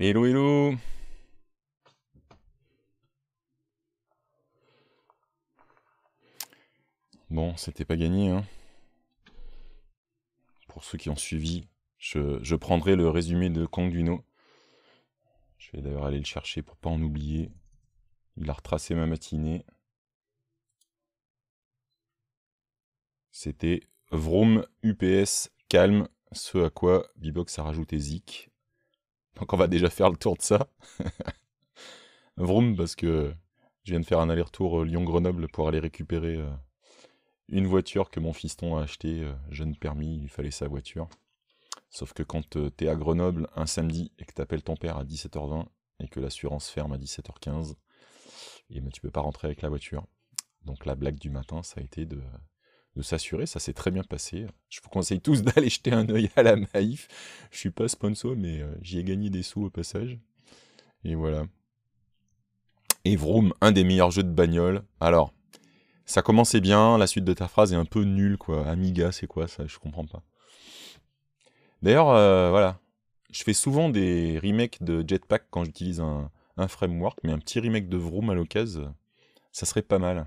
Hello, hello Bon, c'était pas gagné. Hein. Pour ceux qui ont suivi, je, prendrai le résumé de Congino. Je vais d'ailleurs aller le chercher pour pas en oublier. Il a retracé ma matinée. C'était Vroom UPS calme, ce à quoi Bibox a rajouté Zik. Donc on va déjà faire le tour de ça. Vroom, parce que je viens de faire un aller-retour euh, Lyon-Grenoble pour aller récupérer euh, une voiture que mon fiston a achetée, euh, jeune permis, il fallait sa voiture. Sauf que quand t'es à Grenoble un samedi et que t'appelles ton père à 17h20 et que l'assurance ferme à 17h15, et ben tu peux pas rentrer avec la voiture. Donc la blague du matin, ça a été de de s'assurer. Ça s'est très bien passé. Je vous conseille tous d'aller jeter un œil à la Maïf. Je suis pas sponsor, mais euh, j'y ai gagné des sous au passage. Et voilà. Et Vroom, un des meilleurs jeux de bagnole. Alors, ça commençait bien, la suite de ta phrase est un peu nulle, quoi. Amiga, c'est quoi ça Je comprends pas. D'ailleurs, euh, voilà. Je fais souvent des remakes de Jetpack quand j'utilise un, un framework, mais un petit remake de Vroom à l'occasion, ça serait pas mal.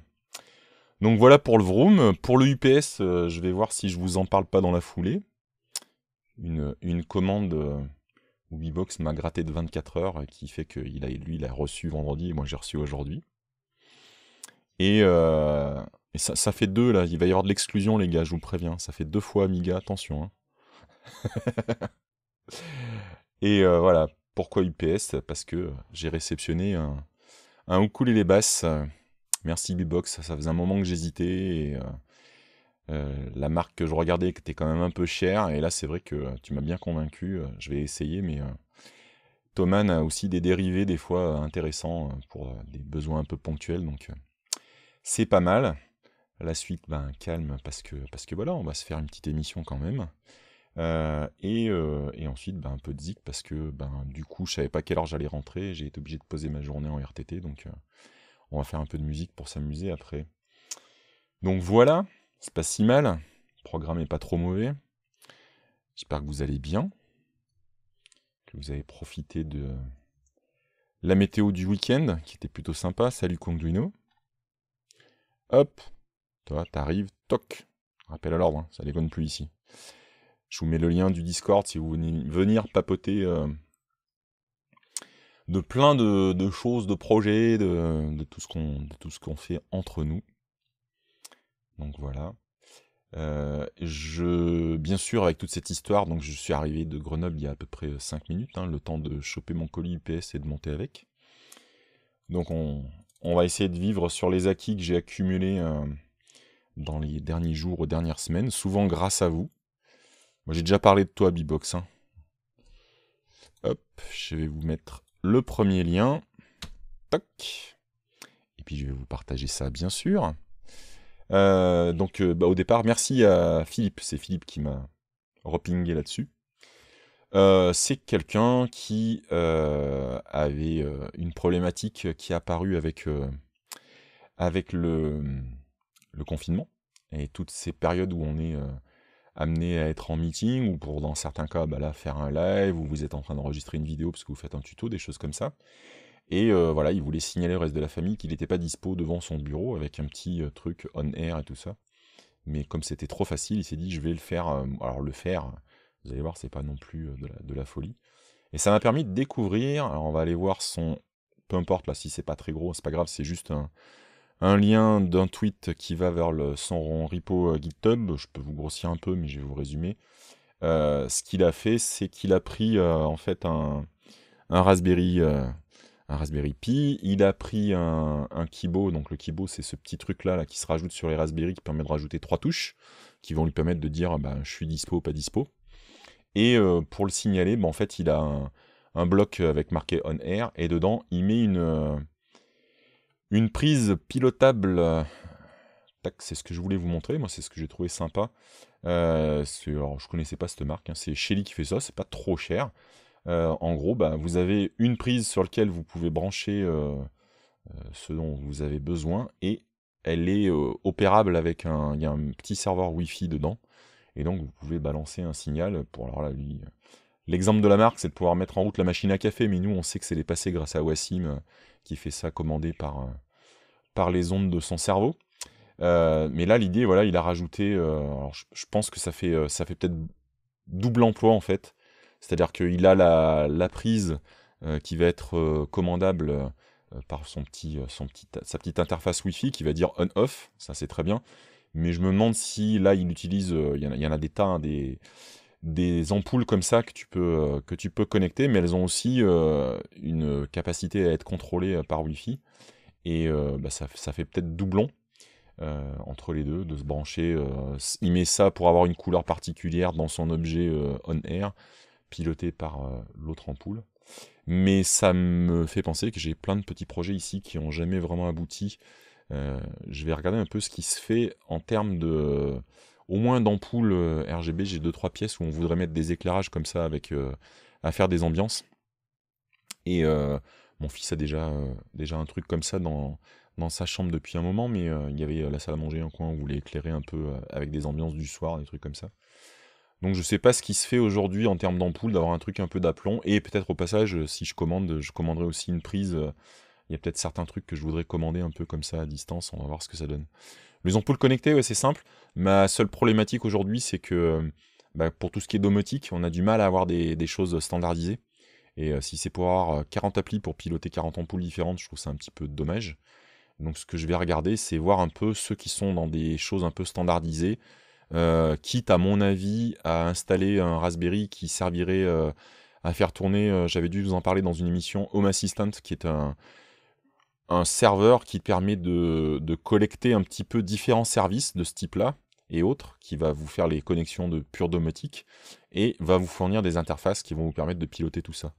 Donc voilà pour le Vroom. Pour le UPS, euh, je vais voir si je vous en parle pas dans la foulée. Une, une commande euh, où m'a gratté de 24 heures euh, qui fait que a, lui, il a reçu vendredi et moi j'ai reçu aujourd'hui. Et, ça, fait deux là. Il va y avoir de l'exclusion, les gars, je vous préviens. Ça fait deux fois Amiga, attention. Hein. et voilà. Pourquoi UPS Parce que j'ai réceptionné un, un les basse. Merci Bbox, ça, faisait un moment que j'hésitais. Euh, euh, la marque que je regardais était quand même un peu chère, et là c'est vrai que tu m'as bien convaincu, euh, je vais essayer, mais euh, Thomas a aussi des dérivés des fois intéressants pour des besoins un peu ponctuels, donc c'est pas mal. La suite, ben, calme, parce que, parce que voilà, on va se faire une petite émission quand même. et, ensuite, ben, un peu de zik, parce que ben, du coup, je savais pas quelle heure j'allais rentrer, j'ai été obligé de poser ma journée en RTT, donc on va faire un peu de musique pour s'amuser après. Donc voilà, c'est pas si mal. Le programme n'est pas trop mauvais. J'espère que vous allez bien, que vous avez profité de la météo du week-end, qui était plutôt sympa. Salut Conduino. Hop, toi, t'arrives, toc. Rappel à l'ordre, ça hein, ça déconne plus ici. Je vous mets le lien du Discord si vous voulez venir papoter. Euh, de plein de, choses, de projets, de, tout ce qu'on fait entre nous. Donc voilà. Euh, je, bien sûr, avec toute cette histoire, donc je suis arrivé de Grenoble il y a à peu près 5 euh, minutes, hein, le temps de choper mon colis UPS et de monter avec. Donc on, va essayer de vivre sur les acquis que j'ai accumulés euh, dans les derniers jours, aux dernières semaines, souvent grâce à vous. Moi j'ai déjà parlé de toi, Bibox. Hein. Hop, je vais vous mettre le premier lien. Toc. Et puis je vais vous partager ça, bien sûr. Euh, donc euh, bah, au départ, merci à Philippe. C'est Philippe qui m'a repingé là-dessus. Euh, c'est quelqu'un qui avait une problématique qui est apparue avec, avec le, confinement et toutes ces périodes où on est amené à être en meeting ou pour dans certains cas bah là, faire un live ou vous êtes en train d'enregistrer une vidéo parce que vous faites un tuto, des choses comme ça. Et euh, voilà, il voulait signaler au reste de la famille qu'il n'était pas dispo devant son bureau avec un petit euh, truc on air et tout ça. Mais comme c'était trop facile, il s'est dit je vais le faire. Euh, alors le faire, vous allez voir, c'est pas non plus de la, de la folie. Et ça m'a permis de découvrir. Alors on va aller voir son. Peu importe là si c'est pas très gros, c'est pas grave, c'est juste un, un lien d'un tweet qui va vers le, son repo euh, GitHub. Je peux vous grossir un peu, mais je vais vous résumer. Euh, ce qu'il a fait, c'est qu'il a pris euh, en fait un, Raspberry, un Raspberry Pi. Il a pris un, Kibo. Donc le Kibo, c'est ce petit truc là, qui se rajoute sur les Raspberry qui permet de rajouter trois touches qui vont lui permettre de dire bah, je suis dispo ou pas dispo. Et pour le signaler, bah, en fait, il a un bloc avec marqué on air et dedans, il met une une prise pilotable. c'est ce que je voulais vous montrer. Moi, c'est ce que j'ai trouvé sympa. Euh, alors, je connaissais pas cette marque. Hein, c'est Shelly qui fait ça. C'est pas trop cher. Euh, en gros, bah, vous avez une prise sur laquelle vous pouvez brancher euh, euh, ce dont vous avez besoin et elle est opérable avec un, y a un petit serveur Wi-Fi dedans. Et donc, vous pouvez balancer un signal pour alors L'exemple de la marque, c'est de pouvoir mettre en route la machine à café, mais nous, on sait que c'est dépassé grâce à Wassim qui fait ça commandé par, euh, par les ondes de son cerveau. Euh, mais là, l'idée, voilà, il a rajouté. Euh, je, pense que ça fait, ça fait peut-être double emploi en fait. C'est-à-dire qu'il a la, prise qui va être commandable par son petit, son sa petite interface Wi-Fi qui va dire on/off. Ça, c'est très bien. Mais je me demande si là, il utilise. Il y, en a des tas, hein, des, des ampoules comme ça que tu peux, euh, que tu peux connecter, mais elles ont aussi euh, une capacité à être contrôlées euh, par Wi-Fi. Et bah, ça, fait peut-être doublon entre les deux, de se brancher. il met ça pour avoir une couleur particulière dans son objet on-air, piloté par l'autre ampoule mais ça me fait penser que j'ai plein de petits projets ici qui n'ont jamais vraiment abouti. je vais regarder un peu ce qui se fait en termes de, au moins d'ampoules euh, RGB, j'ai 2-3 pièces où on voudrait mettre des éclairages comme ça avec euh, à faire des ambiances. Et euh, mon fils a déjà, déjà un truc comme ça dans, dans sa chambre depuis un moment, mais il y avait la salle à manger, un coin où on voulait éclairer un peu avec des ambiances du soir, des trucs comme ça. Donc je sais pas ce qui se fait aujourd'hui en termes d'ampoule, d'avoir un truc un peu d'aplomb, et peut-être au passage, si je commande, je commanderai aussi une prise. Il y a peut-être certains trucs que je voudrais commander un peu comme ça à distance, on va voir ce que ça donne. Les ampoules connectées, ouais, c'est simple. Ma seule problématique aujourd'hui, c'est que euh, bah, pour tout ce qui est domotique, on a du mal à avoir des, choses standardisées. Et euh, si c'est pour avoir 40 euh, applis pour piloter 40 ampoules différentes, je trouve ça un petit peu dommage. Donc ce que je vais regarder, c'est voir un peu ceux qui sont dans des choses un peu standardisées, quitte à mon avis à installer un Raspberry qui servirait à faire tourner, j'avais dû vous en parler dans une émission Home Assistant, qui est un, un serveur qui permet de, collecter un petit peu différents services de ce type-là et autres, qui va vous faire les connexions de pure domotique et va vous fournir des interfaces qui vont vous permettre de piloter tout ça.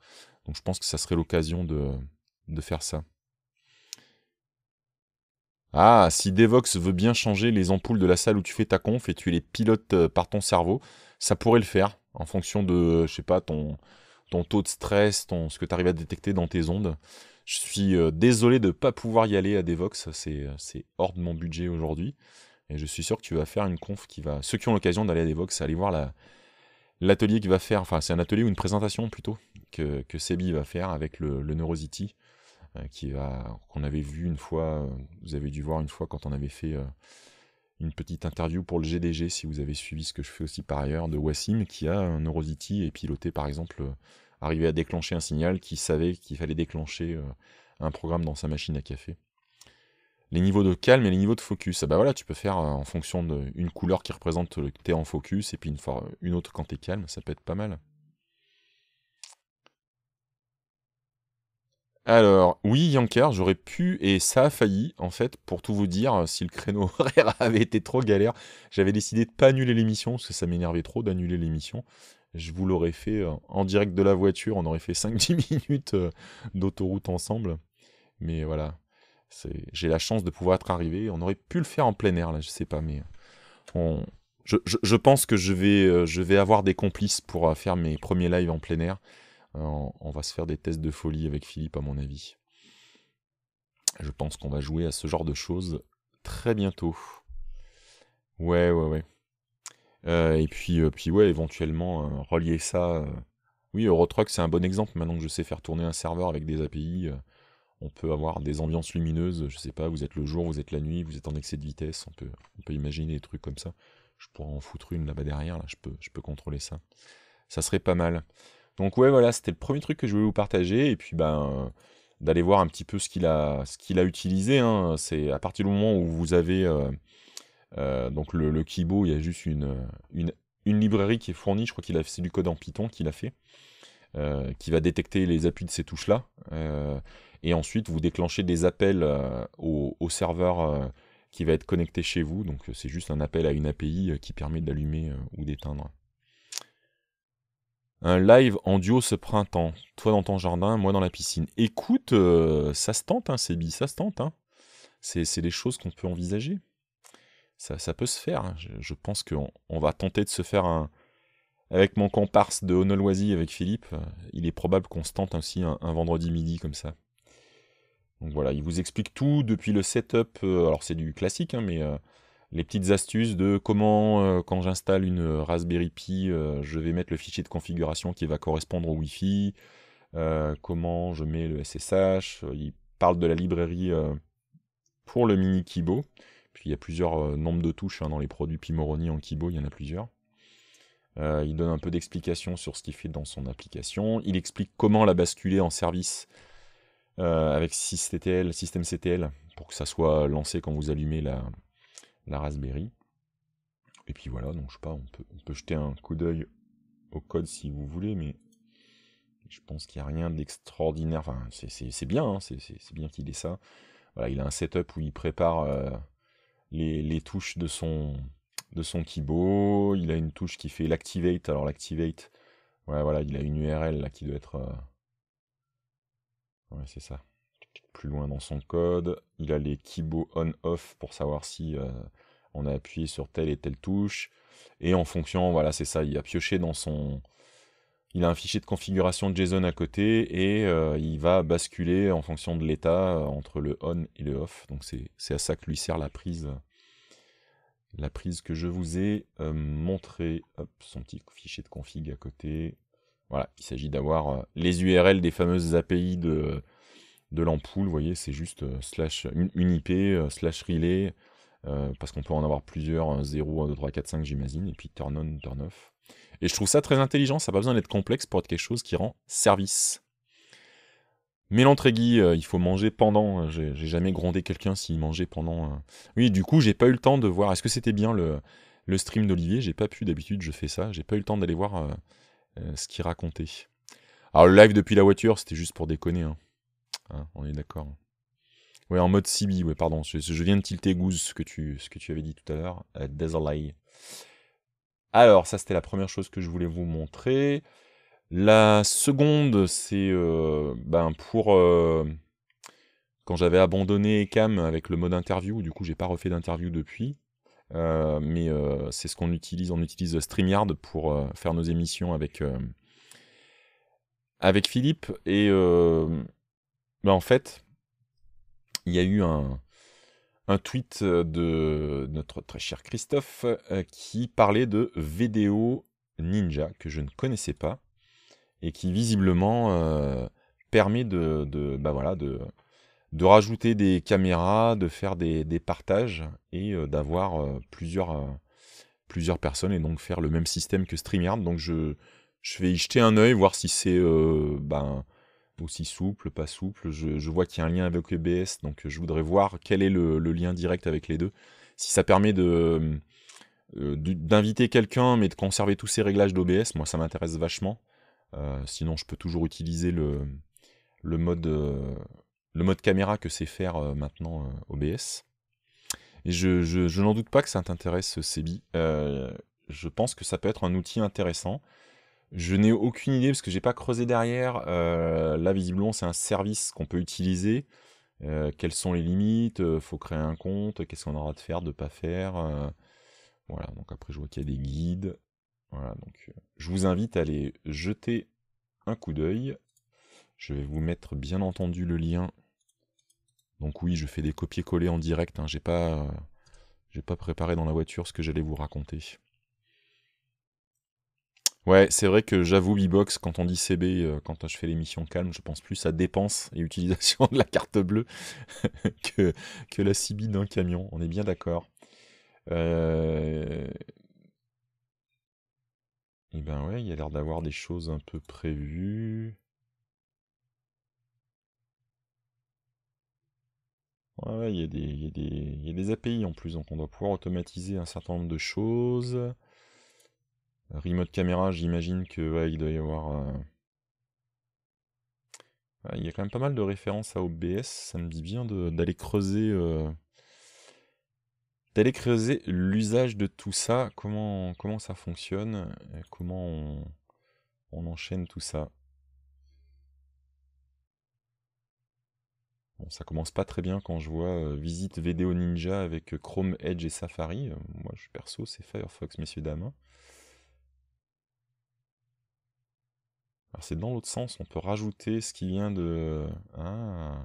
Donc je pense que ça serait l'occasion de, de faire ça. Ah, si Devox veut bien changer les ampoules de la salle où tu fais ta conf et tu les pilotes euh, par ton cerveau, ça pourrait le faire en fonction de, je sais pas, ton, ton taux de stress, ton, ce que tu arrives à détecter dans tes ondes. Je suis euh, désolé de ne pas pouvoir y aller à Devox, euh, c'est, hors de mon budget aujourd'hui. Et je suis sûr que tu vas faire une conf qui va. Ceux qui ont l'occasion d'aller à Devox, allez voir l'atelier qui va faire. Enfin, c'est un atelier ou une présentation plutôt que, que Sebi va faire avec le, Neurosity, euh, qui va, qu'on avait vu une fois. vous avez dû voir une fois quand on avait fait une petite interview pour le GDG si vous avez suivi ce que je fais aussi par ailleurs de Wassim qui a un Neurosity et piloté par exemple arriver à déclencher un signal qui savait qu'il fallait déclencher euh, un programme dans sa machine à café. Les niveaux de calme et les niveaux de focus. Ah bah voilà, tu peux faire euh, en fonction d'une couleur qui représente que es en focus et puis une, autre quand es calme, ça peut être pas mal. Alors, oui, Yanker, j'aurais pu, et ça a failli, en fait, pour tout vous dire, euh, si le créneau horaire avait été trop galère, j'avais décidé de pas annuler l'émission, parce que ça m'énervait trop d'annuler l'émission, je vous l'aurais fait euh, en direct de la voiture, on aurait fait 5-10 minutes euh, d'autoroute ensemble. Mais voilà, j'ai la chance de pouvoir être arrivé. On aurait pu le faire en plein air, là, je sais pas, mais euh, je, pense que je vais, je vais avoir des complices pour faire mes premiers lives en plein air. on va se faire des tests de folie avec Philippe, à mon avis. Je pense qu'on va jouer à ce genre de choses très bientôt. Ouais, ouais, ouais. Euh, et puis, euh, puis ouais, éventuellement euh, relier ça. Oui, Eurotruck c'est un bon exemple. Maintenant que je sais faire tourner un serveur avec des API, on peut avoir des ambiances lumineuses. Je sais pas, vous êtes le jour, vous êtes la nuit, vous êtes en excès de vitesse. On peut, on peut imaginer des trucs comme ça. Je pourrais en foutre une là-bas derrière. Là, je peux, je peux contrôler ça. Ça serait pas mal. Donc ouais, voilà, c'était le premier truc que je voulais vous partager. Et puis ben d'aller voir un petit peu ce qu'il a, ce qu'il a utilisé. Hein. C'est à partir du moment où vous avez euh, donc le, Kibo, il y a juste une, une, librairie qui est fournie, je crois qu'il a c'est du code en Python qu'il a fait, euh, qui va détecter les appuis de ces touches-là. Euh, et ensuite, vous déclenchez des appels au, serveur qui va être connecté chez vous. Donc c'est juste un appel à une API qui permet d'allumer ou d'éteindre. Un live en duo ce printemps. Toi dans ton jardin, moi dans la piscine. Écoute, ça se tente, hein, ça se tente. Hein. C'est des choses qu'on peut envisager ça, peut se faire. Je, pense qu'on va tenter de se faire un. Avec mon comparse de Honoloisy avec Philippe, euh, il est probable qu'on se tente aussi un, vendredi midi comme ça. Donc voilà, il vous explique tout depuis le setup. Euh, alors c'est du classique, hein, mais euh, les petites astuces de comment, quand j'installe une Raspberry Pi, je vais mettre le fichier de configuration qui va correspondre au Wi-Fi. comment je mets le SSH. il parle de la librairie pour le mini Kibo. Puis il y a plusieurs euh, nombres de touches hein, dans les produits Pimoroni, en kibo, il y en a plusieurs. Euh, il donne un peu d'explications sur ce qu'il fait dans son application. Il explique comment la basculer en service euh, avec Systemctl, système pour que ça soit lancé quand vous allumez la, Raspberry. Et puis voilà, donc je pas, on peut, peut jeter un coup d'œil au code si vous voulez, mais je pense qu'il n'y a rien d'extraordinaire. Enfin, c'est bien, hein, c'est bien qu'il ait ça. Voilà, il a un setup où il prépare les, touches de son, de son Kibo. Il a une touche qui fait l'activate. Alors l'activate, ouais, voilà, il a une URL là qui doit être. Euh, ouais, c'est ça. Plus loin dans son code. Il a les Kibo on-off pour savoir si euh, on a appuyé sur telle et telle touche. Et en fonction, voilà, c'est ça, il a pioché dans son, il a un fichier de configuration JSON à côté et euh, il va basculer en fonction de l'état euh, entre le on et le off. Donc c'est à ça que lui sert la prise, la prise que je vous ai euh, montrée. son petit fichier de config à côté. Voilà, il s'agit d'avoir les URL des fameuses API de, de l'ampoule. Vous voyez, c'est juste slash une, IP, slash relay, parce qu'on peut en avoir plusieurs, 0, 1, 2, 3, 4, 5 j'imagine, et puis turn on, turn off. Et je trouve ça très intelligent, ça n'a pas besoin d'être complexe pour être quelque chose qui rend service. mais Guy, euh, il faut manger pendant. Euh, j'ai jamais grondé quelqu'un s'il mangeait pendant. Euh. Oui, du coup, j'ai pas eu le temps de voir. Est-ce que c'était bien le, le stream d'Olivier J'ai pas pu, d'habitude, je fais ça. J'ai pas eu le temps d'aller voir ce qu'il racontait. Alors, le live depuis la voiture, c'était juste pour déconner. Hein. Hein, on est d'accord. Oui, en mode CB, ouais, pardon. Je, viens de tilter Goose, ce que, tu, ce que tu avais dit tout à l'heure. Euh, alors, ça, c'était la première chose que je voulais vous montrer. La seconde, c'est euh, ben, pour... Euh, quand j'avais abandonné Cam avec le mode interview, du coup, j'ai pas refait d'interview depuis. Euh, mais c'est ce qu'on utilise. On utilise StreamYard pour faire nos émissions avec, avec Philippe. Et ben, en fait, il y a eu un, tweet euh, de notre très cher Christophe euh, qui parlait de vidéo ninja que je ne connaissais pas et qui visiblement euh, permet de, bah voilà, de, de, rajouter des caméras, de faire des, partages et d'avoir plusieurs, plusieurs personnes et donc faire le même système que StreamYard. Donc je, je vais y jeter un œil, voir si c'est ben, aussi souple, pas souple. Je, vois qu'il y a un lien avec OBS, e donc je voudrais voir quel est le, lien direct avec les deux. Si ça permet euh, d'inviter quelqu'un, mais de conserver tous ces réglages d'OBS, moi ça m'intéresse vachement. Euh, sinon, je peux toujours utiliser le, euh, mode, caméra que sait faire maintenant OBS. Et je, je n'en doute pas que ça t'intéresse, Sebi. je pense que ça peut être un outil intéressant. Je n'ai aucune idée parce que j'ai pas creusé derrière. Euh, là, visiblement, c'est un service qu'on peut utiliser. Euh, quelles sont les limites euh, Faut créer un compte. Qu'est-ce qu'on aura de faire, de pas faire Voilà. Donc après, je vois qu'il y a des guides. Voilà. Donc, je vous invite à aller jeter un coup d'œil. Je vais vous mettre bien entendu le lien. Donc oui, je fais des copier-coller en direct. Je hein. j'ai pas, j'ai pas préparé dans la voiture ce que j'allais vous raconter. Ouais, c'est vrai que j'avoue, Bibox, quand on dit CB, euh, quand je fais l'émission calme, je pense plus à dépenses et utilisation de la carte bleue que, que la CB d'un camion. On est bien d'accord. Euh... Et eh ben ouais, il y a l'air d'avoir des choses un peu prévues. Ouais, il y, a des API en plus, donc on doit pouvoir automatiser un certain nombre de choses. Remote caméra, j'imagine que il doit y avoir. Euh, il y a quand même pas mal de références à OBS. Ça me dit bien d'aller creuser. Euh, d'aller creuser l'usage de tout ça, comment, comment ça fonctionne, comment on, enchaîne tout ça. Bon, ça commence pas très bien quand je vois euh, visite vidéo ninja avec Chrome, Edge et Safari. moi, je suis perso, c'est Firefox, messieurs dames. Hein. c'est dans l'autre sens, on peut rajouter ce qui vient de... Ah.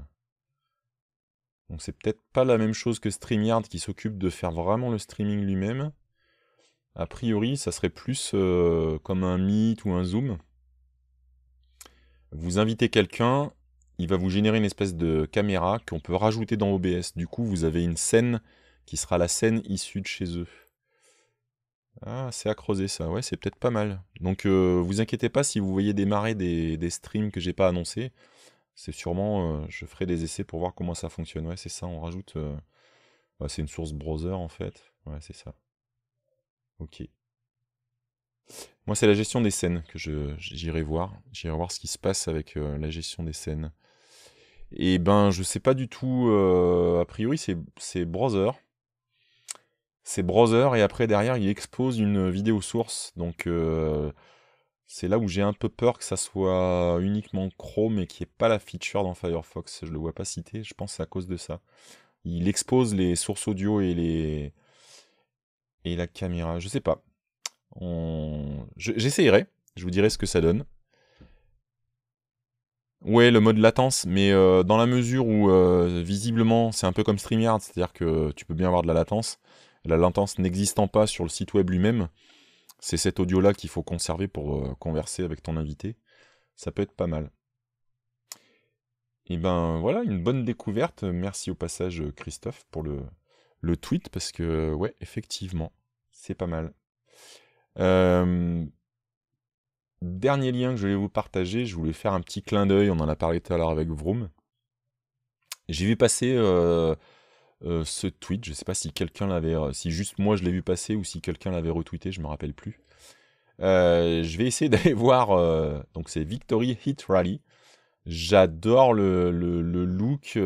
Donc c'est peut-être pas la même chose que StreamYard qui s'occupe de faire vraiment le streaming lui-même. A priori, ça serait plus euh, comme un Meet ou un Zoom. Vous invitez quelqu'un, il va vous générer une espèce de caméra qu'on peut rajouter dans OBS. Du coup, vous avez une scène qui sera la scène issue de chez eux. Ah, c'est à creuser ça, ouais, c'est peut-être pas mal. Donc euh, vous inquiétez pas si vous voyez démarrer des, des streams que j'ai pas annoncés. C'est sûrement, euh, je ferai des essais pour voir comment ça fonctionne. Ouais, c'est ça, on rajoute. Euh, bah, c'est une source browser en fait. Ouais, c'est ça. Ok. Moi, c'est la gestion des scènes que j'irai voir. J'irai voir ce qui se passe avec la gestion des scènes. Et eh ben, je sais pas du tout. a priori, c'est browser c'est browser et après derrière il expose une vidéo source. Donc euh, c'est là où j'ai un peu peur que ça soit uniquement Chrome et qu'il n'y ait pas la feature dans Firefox. Je ne le vois pas cité, je pense c'est à cause de ça. Il expose les sources audio et les et la caméra, je ne sais pas. J'essayerai, je, vous dirai ce que ça donne. Ouais, le mode latence, mais euh, dans la mesure où euh, visiblement c'est un peu comme StreamYard, c'est-à-dire que tu peux bien avoir de la latence, la latence n'existant pas sur le site web lui-même, c'est cet audio-là qu'il faut conserver pour euh, converser avec ton invité. Ça peut être pas mal. Et eh ben voilà, une bonne découverte. Merci au passage Christophe pour le, le tweet, parce que ouais, effectivement, c'est pas mal. Euh, dernier lien que je vais vous partager, je voulais faire un petit clin d'œil, on en a parlé tout à l'heure avec Vroom. J'y vais passer euh, euh, ce tweet. Je ne sais pas si quelqu'un l'avait, euh, si juste moi je l'ai vu passer ou si quelqu'un l'avait retweeté, je me rappelle plus. Euh, je vais essayer d'aller voir. donc c'est Victory Hit Rally. J'adore le, look.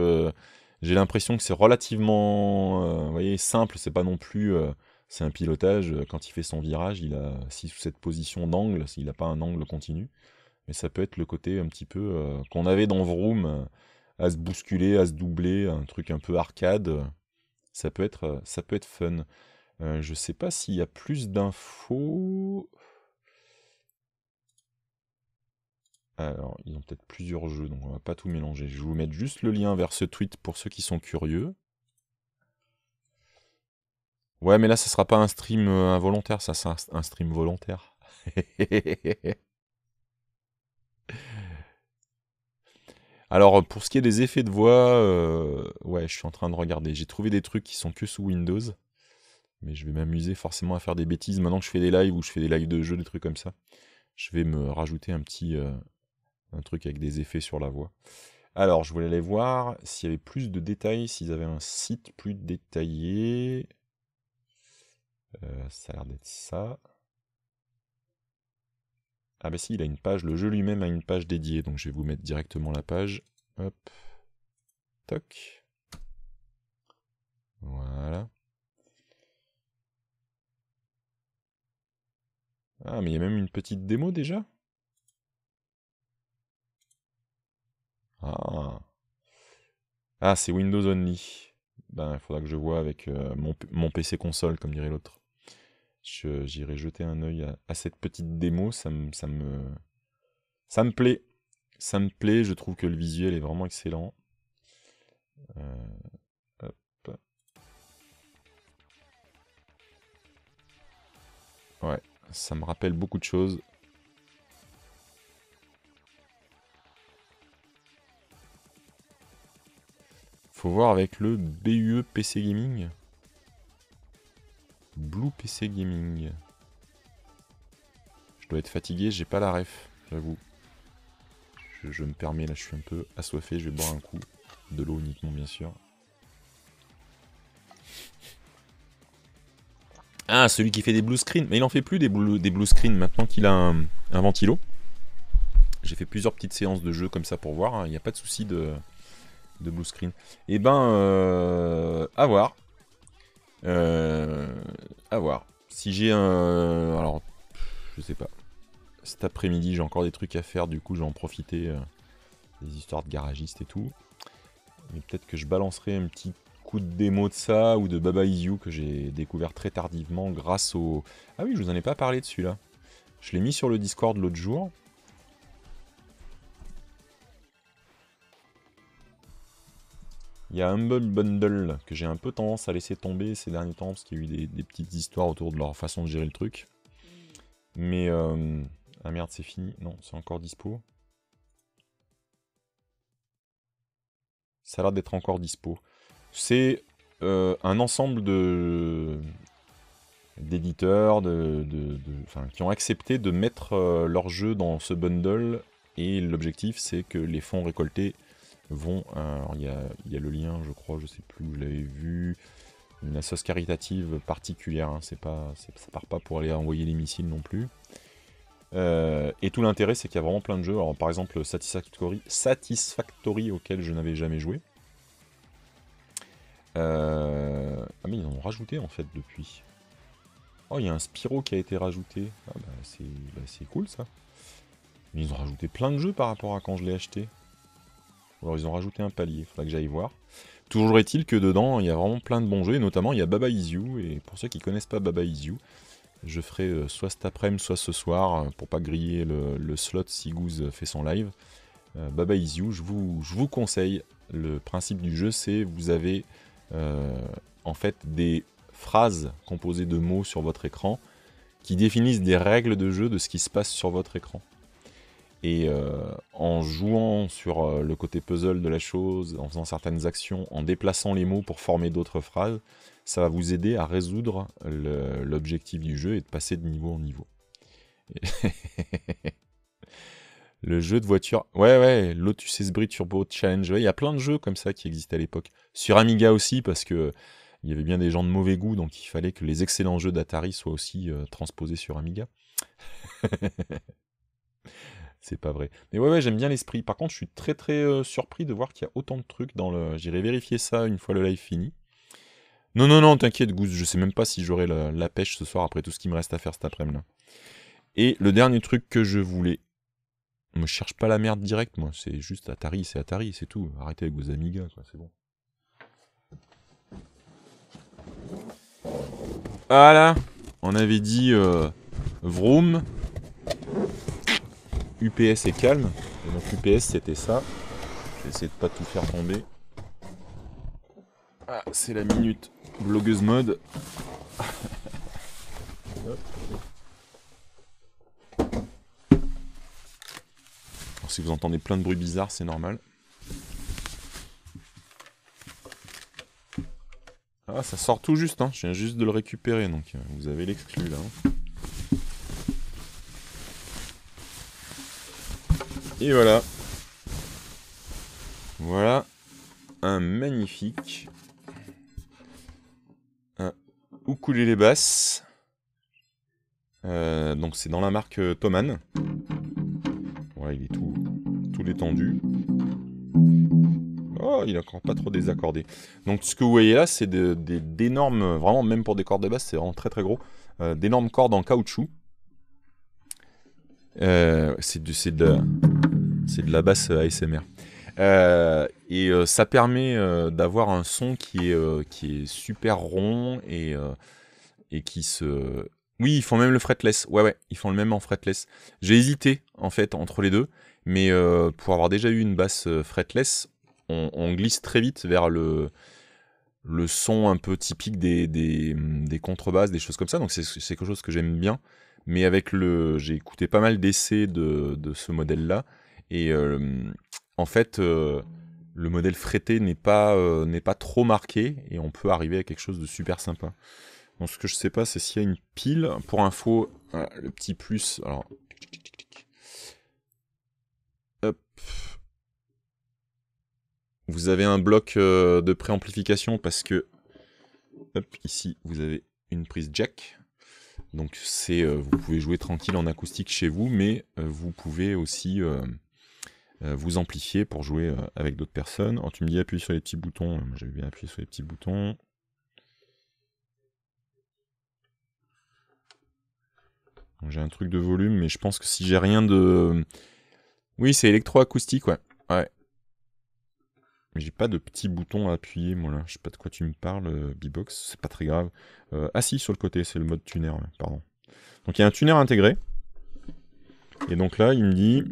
J'ai l'impression que c'est relativement, vous voyez, simple. C'est pas non plus. c'est un pilotage. Quand il fait son virage, il a 6 ou 7 positions d'angle. Il n'a pas un angle continu. Mais ça peut être le côté un petit peu qu'on avait dans Vroom à se bousculer, à se doubler, un truc un peu arcade. Ça peut être, ça peut être fun. Je euh, je sais pas s'il y a plus d'infos. Alors, ils ont peut-être plusieurs jeux, donc on va pas tout mélanger. Je vais vous mettre juste le lien vers ce tweet pour ceux qui sont curieux. Ouais, mais là, ça sera pas un stream euh, involontaire, ça, c'est un, un stream volontaire. Alors pour ce qui est des effets de voix, euh, ouais, je suis en train de regarder. J'ai trouvé des trucs qui sont que sous Windows, mais je vais m'amuser forcément à faire des bêtises. Maintenant que je fais des lives ou je fais des lives de jeux, des trucs comme ça, je vais me rajouter un petit euh, un truc avec des effets sur la voix. Alors je voulais aller voir s'il y avait plus de détails, s'ils avaient un site plus détaillé. Euh, ça a l'air d'être ça. Ah bah si, il a une page, le jeu lui-même a une page dédiée, donc je vais vous mettre directement la page. Hop. Toc. Voilà. Ah, mais il y a même une petite démo déjà Ah. Ah, c'est Windows Only. Ben, il faudra que je vois avec euh, mon, mon PC console, comme dirait l'autre. Je, j'irai jeter un œil à, cette petite démo, ça, me, ça me plaît. Ça me plaît, je trouve que le visuel est vraiment excellent. Euh, ouais, ça me rappelle beaucoup de choses. Faut voir avec le BUE PC Gaming. Blue PC Gaming. Je dois être fatigué, j'ai pas la ref, j'avoue. Je, me permets, là je suis un peu assoiffé, je vais boire un coup. De l'eau uniquement, bien sûr. Ah, celui qui fait des blue screens. Mais il en fait plus des blue, des screens maintenant qu'il a un, ventilo. J'ai fait plusieurs petites séances de jeu comme ça pour voir. Hein. Il n'y a pas de souci de, blue screen. Eh ben, euh, à voir. Euh, à voir. Si j'ai un. Alors, je sais pas. Cet après-midi, j'ai encore des trucs à faire, du coup, j'en profiter. Euh, des histoires de garagiste et tout. Mais peut-être que je balancerai un petit coup de démo de ça ou de Baba Is You que j'ai découvert très tardivement grâce au. Ah oui, je vous en ai pas parlé de celui-là. Je l'ai mis sur le Discord l'autre jour Il y a un Bundle que j'ai un peu tendance à laisser tomber ces derniers temps parce qu'il y a eu des, petites histoires autour de leur façon de gérer le truc. Mais. Euh, ah merde, c'est fini. Non, c'est encore dispo. Ça a l'air d'être encore dispo. C'est euh, un ensemble de d'éditeurs qui ont accepté de mettre euh, leur jeu dans ce bundle et l'objectif c'est que les fonds récoltés vont. Euh, il y, a le lien, je crois, je sais plus où je l'avais vu. Une assoce caritative particulière, hein. c'est pas, ça part pas pour aller envoyer les missiles non plus. Euh, et tout l'intérêt, c'est qu'il y a vraiment plein de jeux. par exemple, Satisfactory, Satisfactory auquel je n'avais jamais joué. Euh, ah, mais ils en ont rajouté en fait depuis. Oh, il y a un Spiro qui a été rajouté. Ah, bah, bah, c'est cool ça. Ils ont rajouté plein de jeux par rapport à quand je l'ai acheté alors ils ont rajouté un palier, il faudra que j'aille voir. Toujours est-il que dedans, il y a vraiment plein de bons jeux, et notamment il y a Baba Is You, et pour ceux qui ne connaissent pas Baba Is You, je ferai euh, soit cet après-midi, soit ce soir, euh, pour pas griller le, slot si Goose fait son live. Euh, Baba Is You, je vous, vous, conseille, le principe du jeu c'est vous avez en fait des phrases composées de mots sur votre écran qui définissent des règles de jeu de ce qui se passe sur votre écran. Et euh, en jouant sur euh, le côté puzzle de la chose, en faisant certaines actions, en déplaçant les mots pour former d'autres phrases, ça va vous aider à résoudre l'objectif du jeu et de passer de niveau en niveau. le jeu de voiture. Ouais, ouais, Lotus Esprit Turbo Challenge. Il y a plein de jeux comme ça qui existaient à l'époque. Sur Amiga aussi, parce qu'il y avait bien des gens de mauvais goût, donc il fallait que les excellents jeux d'Atari soient aussi euh, transposés sur Amiga. c'est pas vrai. Mais ouais, ouais, j'aime bien l'esprit. Par contre, je suis très très euh, surpris de voir qu'il y a autant de trucs dans le. J'irai vérifier ça une fois le live fini. Non, non, non, t'inquiète, Goose, je sais même pas si j'aurai la, pêche ce soir après tout ce qui me reste à faire cet après-midi. Et le dernier truc que je voulais. Me cherche pas la merde direct, moi, c'est juste Atari, c'est Atari, c'est tout. Arrêtez avec vos amigas, quoi, c'est bon. Voilà, on avait dit euh, Vroom. UPS est calme. donc UPS c'était ça. Je vais essayer de pas tout faire tomber. Ah, c'est la minute blogueuse mode. Alors, si vous entendez plein de bruits bizarres, c'est normal. Ah, ça sort tout juste, hein. je viens juste de le récupérer, donc euh, vous avez l'exclu là. Hein. Et voilà. Voilà. Un magnifique. Un ukulélé les basses euh, donc c'est dans la marque euh, Thoman. Voilà, il est tout, tout étendu. Oh, il n'a encore pas trop désaccordé. Donc ce que vous voyez là, c'est d'énormes, vraiment même pour des cordes de basse, c'est vraiment très très gros, euh, d'énormes cordes en caoutchouc. Euh, c'est c'est de, c'est de la basse euh, ASMR. Euh, et ça permet d'avoir un son qui est, qui est super rond et, et qui se... Oui, ils font même le fretless. Ouais, ouais, ils font le même en fretless. J'ai hésité, en fait, entre les deux. Mais pour avoir déjà eu une basse fretless, on, glisse très vite vers le, le son un peu typique des, des, des contrebasses, des choses comme ça. Donc c'est quelque chose que j'aime bien. Mais avec le, j'ai écouté pas mal d'essais de, ce modèle-là. Et en fait, euh, le modèle frété n'est pas, euh, n'est pas trop marqué et on peut arriver à quelque chose de super sympa. Donc ce que je sais pas, c'est s'il y a une pile. Pour info, euh, le petit plus. Alors. Vous avez un bloc de préamplification parce que. ici, vous avez une prise jack. Donc c'est, euh, vous pouvez jouer tranquille en acoustique chez vous, mais euh, vous pouvez aussi euh, vous amplifier pour jouer avec d'autres personnes. Alors oh, tu me dis appuyer sur les petits boutons, J'ai j'avais bien appuyé sur les petits boutons. J'ai un truc de volume, mais je pense que si j'ai rien de... Oui, c'est électroacoustique, ouais. Ouais, j'ai pas de petit bouton à appuyer, moi là. Je sais pas de quoi tu me parles, euh, B-Box. C'est pas très grave. Euh, ah si, sur le côté, c'est le mode tuner, pardon. Donc il y a un tuner intégré. Et donc là, il me dit...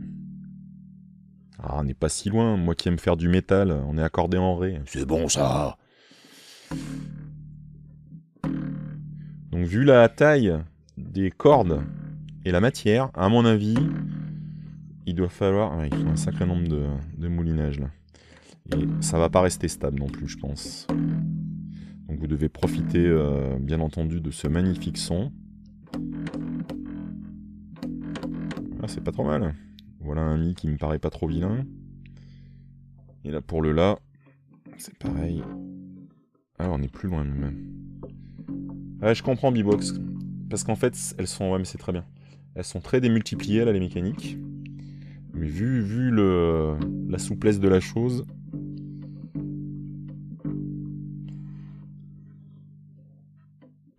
Ah, on n'est pas si loin. Moi qui aime faire du métal, on est accordé en ré. C'est bon ça Donc vu la taille des cordes et la matière, à mon avis, il doit falloir... Ah, il faut un sacré nombre de moulinages là. Et ça va pas rester stable non plus, je pense. Donc vous devez profiter, euh, bien entendu, de ce magnifique son. Ah, c'est pas trop mal. Voilà un mi qui me paraît pas trop vilain. Et là, pour le la, c'est pareil. Ah, on est plus loin même. Ah, je comprends B-Box. Parce qu'en fait, elles sont... Ouais, mais c'est très bien. Elles sont très démultipliées, là, les mécaniques. Mais vu, vu le, la souplesse de la chose,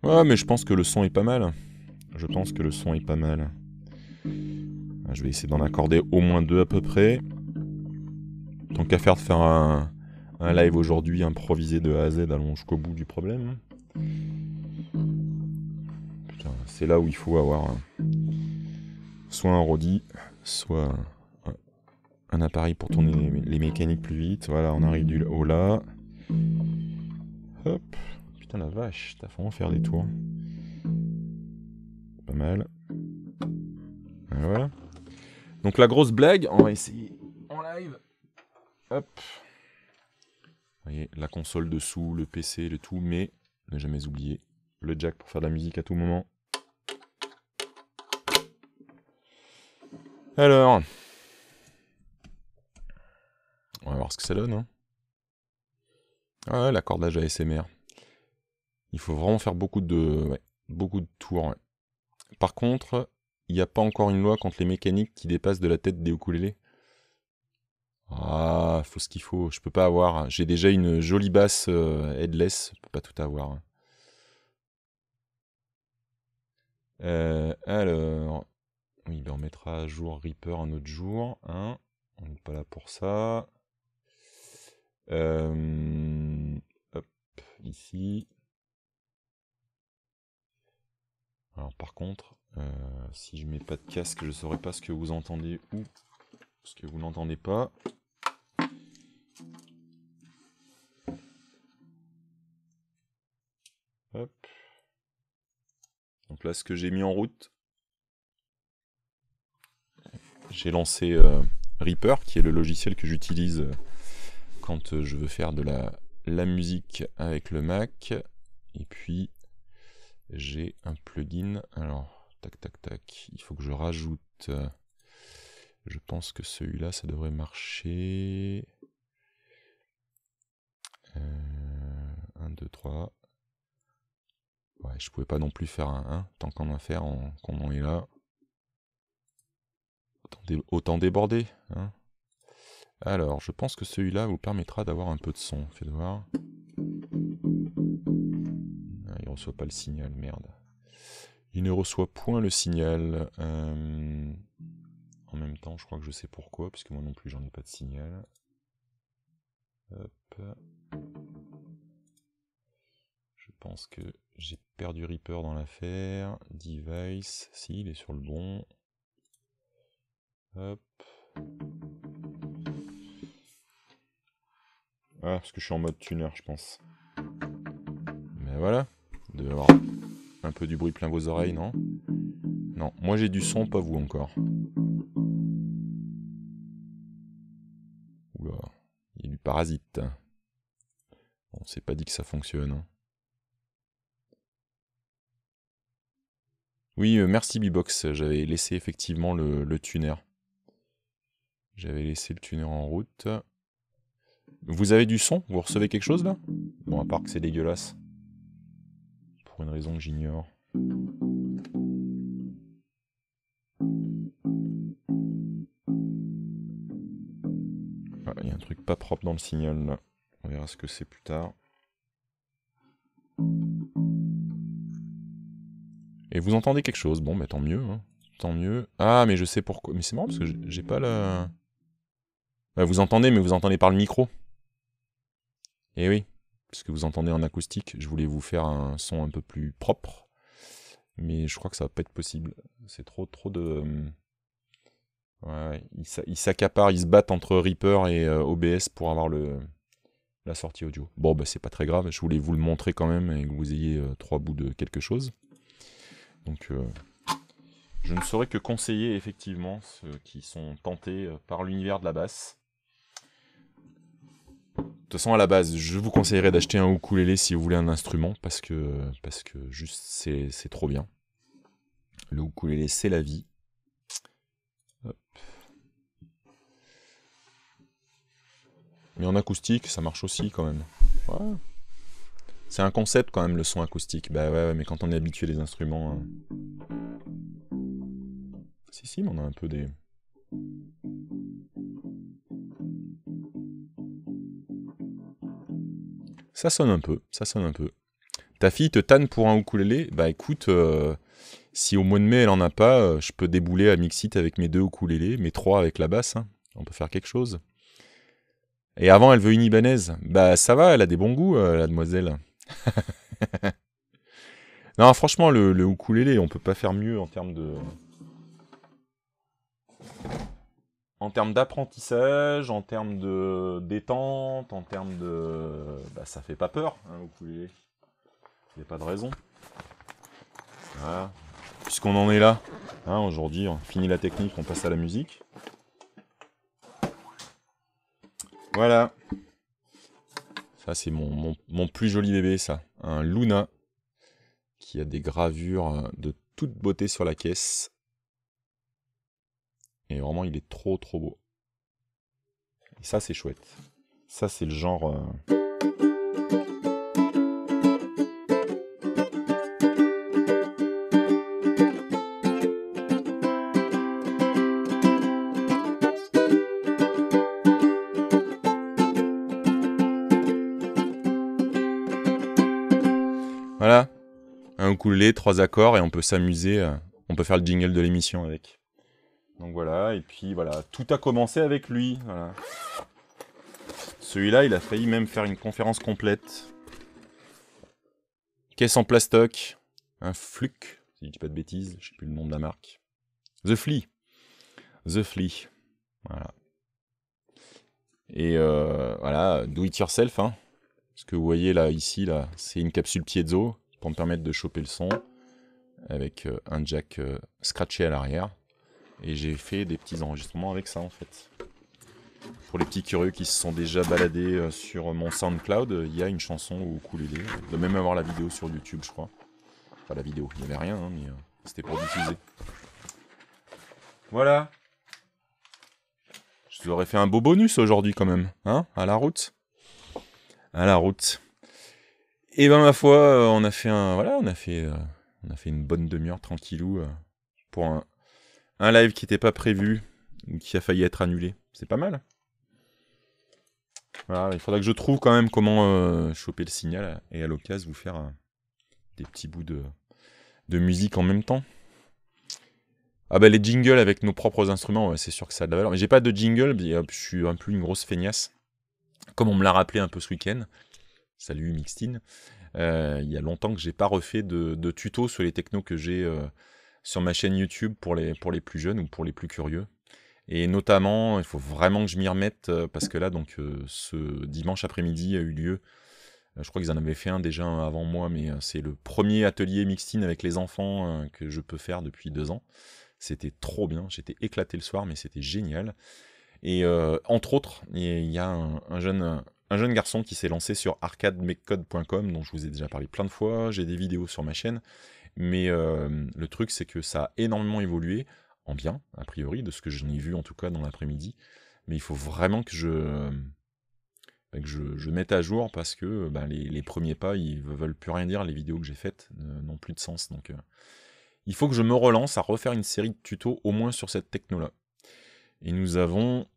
Ouais, mais je pense que le son est pas mal. Je pense que le son est pas mal. Ah, je vais essayer d'en accorder au moins deux à peu près. Tant qu'à faire de faire un, live aujourd'hui improvisé de A à Z, allons jusqu'au bout du problème. Hein. c'est là où il faut avoir soit un Rodi, soit un, appareil pour tourner les, les mécaniques plus vite. Voilà, on arrive du haut là. Hop la vache, t'as vraiment faire des tours. Pas mal. voilà. Donc la grosse blague, on va essayer en live. Hop. Vous voyez, la console dessous, le PC, le tout, mais ne jamais oublier le jack pour faire de la musique à tout moment. Alors. On va voir ce que ça donne. Hein. Ah ouais, l'accordage ASMR. Il faut vraiment faire beaucoup de, beaucoup de tours. Par contre, il n'y a pas encore une loi contre les mécaniques qui dépassent de la tête des ukulélés. Ah, faut ce qu'il faut. Je peux pas avoir. Hein. J'ai déjà une jolie basse euh, headless. Je peux pas tout avoir. Hein. Euh, alors, oui, on mettra à jour Reaper un autre jour. Hein. On n'est pas là pour ça. Euh, hop, ici. par contre, euh, si je mets pas de casque, je ne saurais pas ce que vous entendez ou ce que vous n'entendez pas. Donc là, ce que j'ai mis en route, j'ai lancé euh, Reaper, qui est le logiciel que j'utilise euh, quand je veux faire de la, la musique avec le Mac. Et puis, j'ai un plugin. Alors, tac, tac, tac. Il faut que je rajoute. Euh, je pense que celui-là, ça devrait marcher. 1, 2, 3. Ouais, je pouvais pas non plus faire un 1. Tant qu'on en faire, qu'on en est là. Autant, déborder. Hein. Alors, je pense que celui-là vous permettra d'avoir un peu de son. de voir reçoit pas le signal, merde. Il ne reçoit point le signal. Euh, en même temps, je crois que je sais pourquoi, parce que moi non plus, j'en ai pas de signal. Je pense que j'ai perdu Reaper dans l'affaire. Device, si, il est sur le bon. Hop. Ah, parce que je suis en mode tuner, je pense. Mais voilà de avoir un peu du bruit plein vos oreilles, non Non, moi j'ai du son, pas vous encore. Oula, il y a du parasite. On s'est pas dit que ça fonctionne. Hein. Oui, euh, merci Bibox, j'avais laissé effectivement le, le tuner. J'avais laissé le tuner en route. Vous avez du son Vous recevez quelque chose là Bon, à part que c'est dégueulasse pour une raison que j'ignore. Ah, il y a un truc pas propre dans le signal là. On verra ce que c'est plus tard. Et vous entendez quelque chose Bon, mais bah, tant mieux. Hein. Tant mieux. Ah, mais je sais pourquoi. Mais c'est marrant parce que j'ai pas la... Bah, vous entendez, mais vous entendez par le micro. Eh oui ce que vous entendez en acoustique. Je voulais vous faire un son un peu plus propre, mais je crois que ça va pas être possible. C'est trop, trop de. Hum, ouais, ils s'accaparent, ils se battent entre Reaper et euh, OBS pour avoir le, la sortie audio. Bon, ben c'est pas très grave, je voulais vous le montrer quand même et que vous ayez euh, trois bouts de quelque chose. Donc, euh, je ne saurais que conseiller effectivement ceux qui sont tentés par l'univers de la basse. De toute façon, à la base, je vous conseillerais d'acheter un ukulélé si vous voulez un instrument, parce que, parce que juste, c'est trop bien. Le ukulélé, c'est la vie. Mais en acoustique, ça marche aussi quand même. C'est un concept quand même, le son acoustique. Bah ouais, mais quand on est habitué des instruments... Hein. Si, si, mais on a un peu des... Ça sonne un peu, ça sonne un peu. Ta fille te tanne pour un ukulélé Bah écoute, euh, si au mois de mai elle en a pas, euh, je peux débouler à Mixit avec mes deux ukulélés, mes trois avec la basse. Hein. On peut faire quelque chose. Et avant, elle veut une ibanaise. Bah ça va, elle a des bons goûts, euh, la demoiselle. non, franchement, le, le ukulélé, on peut pas faire mieux en termes de en termes d'apprentissage, en termes de détente, en termes de... Bah, ça fait pas peur, hein, vous pouvez... Il n'y a pas de raison. Voilà. Puisqu'on en est là, hein, aujourd'hui, on finit la technique, on passe à la musique. Voilà. Ça, c'est mon, mon, plus joli bébé, ça. Un Luna, qui a des gravures de toute beauté sur la caisse. Et vraiment, il est trop, trop beau. ça, c'est chouette. Ça, c'est le genre... Euh, voilà, un coulé, trois accords et on peut s'amuser, euh, on peut faire le jingle de l'émission avec. Donc voilà, et puis voilà, tout a commencé avec lui. Voilà. Celui-là, il a failli même faire une conférence complète. Caisse en plastoc, un fluc, si je dis pas de bêtises, je sais plus le nom de la marque. The Flea. The Flea. Voilà. Et euh, voilà, do it yourself. Hein. Ce que vous voyez là, ici, là, c'est une capsule piezo pour me permettre de choper le son avec euh, un jack euh, scratché à l'arrière. Et j'ai fait des petits enregistrements avec ça en fait. Pour les petits curieux qui se sont déjà baladés euh, sur mon SoundCloud, euh, il y a une chanson au ukulélé. Il euh, doit même avoir la vidéo sur YouTube, je crois. Enfin, la vidéo, il n'y avait rien, hein, mais c'était pour diffuser. Voilà. Je vous aurais fait un beau bonus aujourd'hui quand même, hein À la route. À la route. Et eh ben ma foi, on a fait un, voilà, on a fait, on a fait une bonne demi-heure tranquillou pour un, un live qui n'était pas prévu, qui a failli être annulé. C'est pas mal. Voilà, il faudra que je trouve quand même comment euh, choper le signal et à l'occasion vous faire euh, des petits bouts de, de, musique en même temps. Ah bah les jingles avec nos propres instruments, c'est sûr que ça a de la valeur. Mais j'ai pas de jingle, euh, je suis un peu une grosse feignasse. Comme on me l'a rappelé un peu ce week-end. Salut Mixtine. il y a longtemps que j'ai pas refait de, de tuto sur les technos que j'ai sur ma chaîne YouTube pour les, pour les plus jeunes ou pour les plus curieux. Et notamment, il faut vraiment que je m'y remette euh, parce que là, donc, euh, ce dimanche après-midi a eu lieu. Euh, je crois qu'ils en avaient fait un déjà avant moi, mais c'est le premier atelier mixtine avec les enfants que je peux faire depuis deux ans. C'était trop bien. J'étais éclaté le soir, mais c'était génial. Et entre autres, il y a un, jeune, un jeune garçon qui s'est lancé sur arcademecode.com, dont je vous ai déjà parlé plein de fois. J'ai des vidéos sur ma chaîne. Mais euh, le truc, c'est que ça a énormément évolué en bien, a priori, de ce que j'en ai vu en tout cas dans l'après-midi. Mais il faut vraiment que je bah, je, mette à jour parce que bah, les, premiers pas, ils ne veulent plus rien dire, les vidéos que j'ai faites n'ont plus de sens. Donc euh, il faut que je me relance à refaire une série de tutos au moins sur cette techno-là. Et nous avons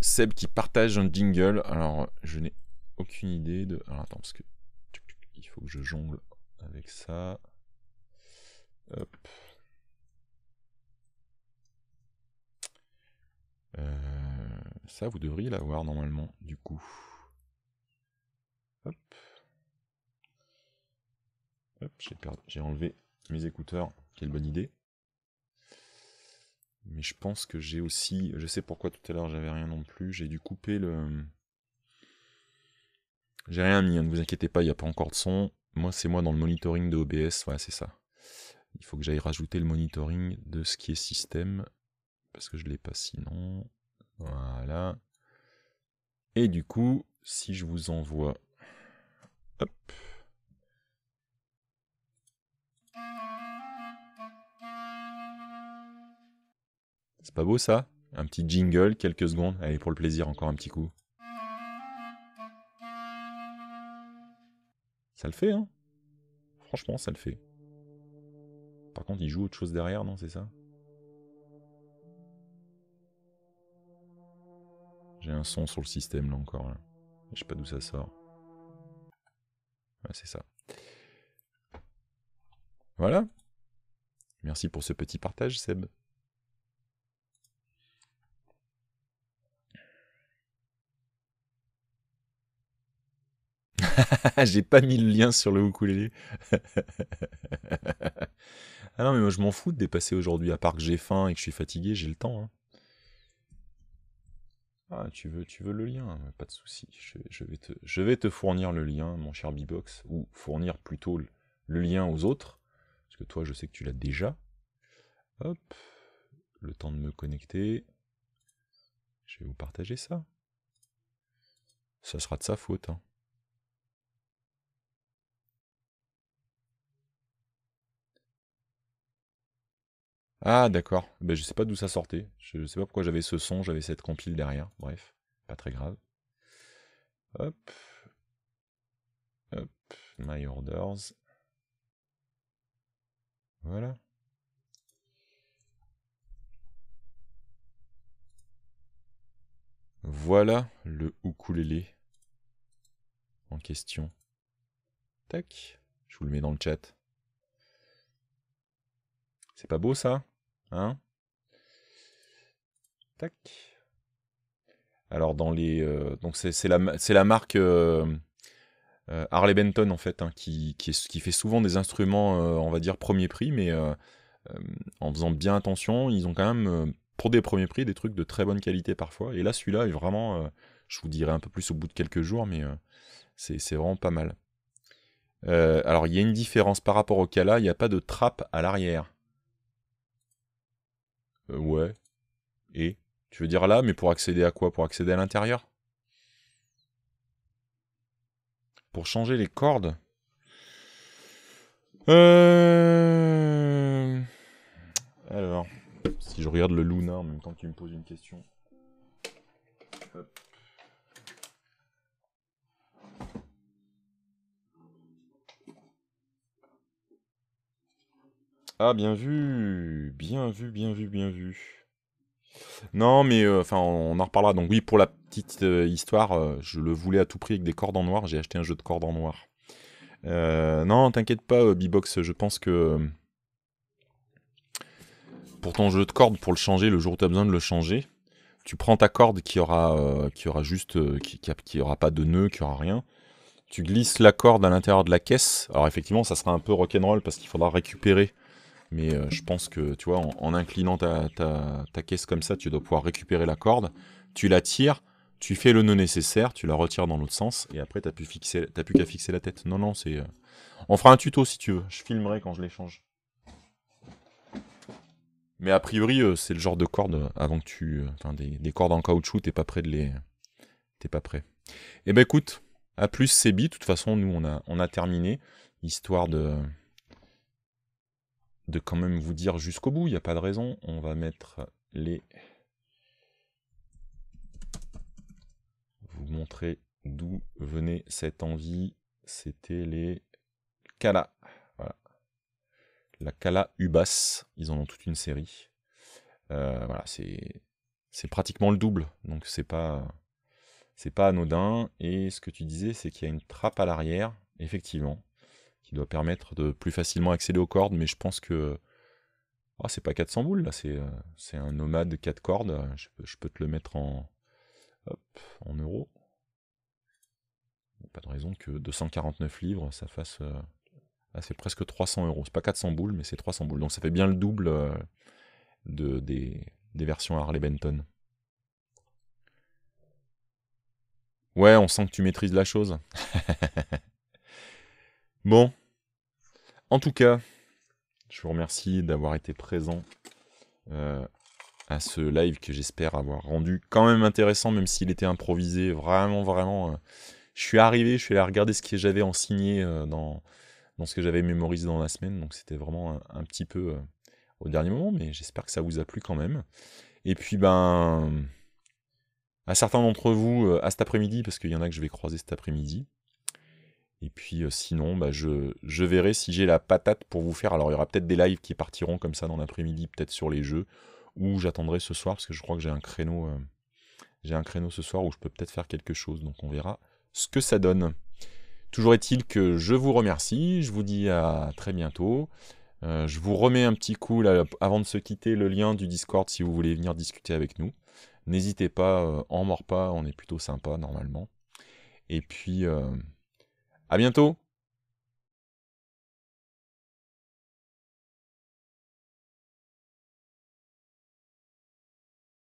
Seb qui partage un jingle. Alors je n'ai aucune idée de... Alors attends, parce que il faut que je jongle avec ça. Hop. Euh, ça, vous devriez l'avoir normalement, du coup. Hop. Hop, j'ai enlevé mes écouteurs. Quelle bonne idée. Mais je pense que j'ai aussi. Je sais pourquoi tout à l'heure j'avais rien non plus. J'ai dû couper le. J'ai rien mis, hein, ne vous inquiétez pas, il n'y a pas encore de son. Moi, c'est moi dans le monitoring de OBS, ouais, c'est ça. Il faut que j'aille rajouter le monitoring de ce qui est système, parce que je ne l'ai pas sinon. Voilà. Et du coup, si je vous envoie... Hop. C'est pas beau ça Un petit jingle, quelques secondes. Allez, pour le plaisir, encore un petit coup. Ça le fait, hein Franchement, ça le fait. Par contre, il joue autre chose derrière, non C'est ça J'ai un son sur le système, là, encore. Je sais pas d'où ça sort. Ouais, c'est ça. Voilà. Merci pour ce petit partage, Seb. J'ai pas mis le lien sur le ukulélé. ah non, mais moi je m'en fous de dépasser aujourd'hui, à part que j'ai faim et que je suis fatigué, j'ai le temps. Hein. Ah, tu veux, tu veux le lien, pas de souci. Je, vais te, je vais te fournir le lien, mon cher Bibox, ou fournir plutôt le, lien aux autres, parce que toi, je sais que tu l'as déjà. Hop, le temps de me connecter. Je vais vous partager ça. Ça sera de sa faute. Hein. Ah d'accord, ben, je sais pas d'où ça sortait. Je sais pas pourquoi j'avais ce son, j'avais cette compile derrière. Bref, pas très grave. Hop. Hop. My orders. Voilà. Voilà le ukulélé en question. Tac. Je vous le mets dans le chat. C'est pas beau ça Hein alors dans les euh, donc c'est la marque euh, euh, Harley Benton en fait hein, qui, fait souvent des instruments on va dire premier prix mais en faisant bien attention ils ont quand même pour des premiers prix des trucs de très bonne qualité parfois et là celui-là est vraiment je vous dirai un peu plus au bout de quelques jours mais c'est vraiment pas mal. alors il y a une différence par rapport au là, il n'y a pas de trappe à l'arrière euh, ouais. Et Tu veux dire là, mais pour accéder à quoi Pour accéder à l'intérieur Pour changer les cordes euh... Alors, si je regarde le Luna en même temps que tu me poses une question. Hop. Ah, bien vu Bien vu, bien vu, bien vu. Non, mais enfin, on en reparlera. Donc oui, pour la petite histoire, je le voulais à tout prix avec des cordes en noir. J'ai acheté un jeu de cordes en noir. non, t'inquiète pas, B-Box, je pense que... Pour ton jeu de cordes, pour le changer, le jour où tu as besoin de le changer, tu prends ta corde qui aura, qui aura juste... Qui, qui, aura pas de nœud, qui aura rien tu glisses la corde à l'intérieur de la caisse. Alors effectivement, ça sera un peu rock'n'roll parce qu'il faudra récupérer mais euh, je pense que, tu vois, en, inclinant ta, caisse comme ça, tu dois pouvoir récupérer la corde. Tu la tires, tu fais le nœud nécessaire, tu la retires dans l'autre sens, et après, t'as plus, plus qu'à fixer la tête. Non, non, c'est... Euh, on fera un tuto si tu veux. Je filmerai quand je l'échange. Mais a priori, euh, c'est le genre de corde avant que tu... Enfin, des, cordes en caoutchouc, t'es pas prêt de les... T'es pas prêt. Eh ben écoute, à plus, c'est bi. De toute façon, nous, on a, on a terminé, histoire de de quand même vous dire jusqu'au bout, il n'y a pas de raison. On va mettre les... Vous montrer d'où venait cette envie. C'était les Kala. La Kala Ubas. Ils en ont toute une série. Euh, voilà, c'est... C'est pratiquement le double, donc c'est pas c'est pas anodin. Et ce que tu disais, c'est qu'il y a une trappe à l'arrière, effectivement qui doit permettre de plus facilement accéder aux cordes, mais je pense que Ah, c'est pas 400 boules là, c'est euh, un nomade 4 cordes. Je, peux te le mettre en, hop, en euros. Pas de raison que 249 livres ça fasse. Euh, ah, c'est presque 300 euros. C'est pas 400 boules, mais c'est 300 boules. Donc ça fait bien le double euh, de, des versions Harley Benton. Ouais, on sent que tu maîtrises la chose. Bon. En tout cas, je vous remercie d'avoir été présent euh, à ce live que j'espère avoir rendu quand même intéressant, même s'il était improvisé. Vraiment, vraiment. Euh, je suis arrivé, je suis allé regarder ce que j'avais en signé euh, dans, ce que j'avais mémorisé dans la semaine. Donc c'était vraiment un, un, petit peu au dernier moment, mais j'espère que ça vous a plu quand même. Et puis, ben, à certains d'entre vous, à cet après-midi, parce qu'il y en a que je vais croiser cet après-midi. Et puis euh, sinon, bah, je, je, verrai si j'ai la patate pour vous faire. Alors il y aura peut-être des lives qui partiront comme ça dans l'après-midi, peut-être sur les jeux, ou j'attendrai ce soir, parce que je crois que j'ai un créneau. Euh, j'ai un créneau ce soir où je peux peut-être faire quelque chose, donc on verra ce que ça donne. Toujours est-il que je vous remercie, je vous dis à très bientôt. Euh, je vous remets un petit coup avant de se quitter le lien du Discord si vous voulez venir discuter avec nous. N'hésitez pas, en mort pas, on est plutôt sympa normalement. Et puis, à bientôt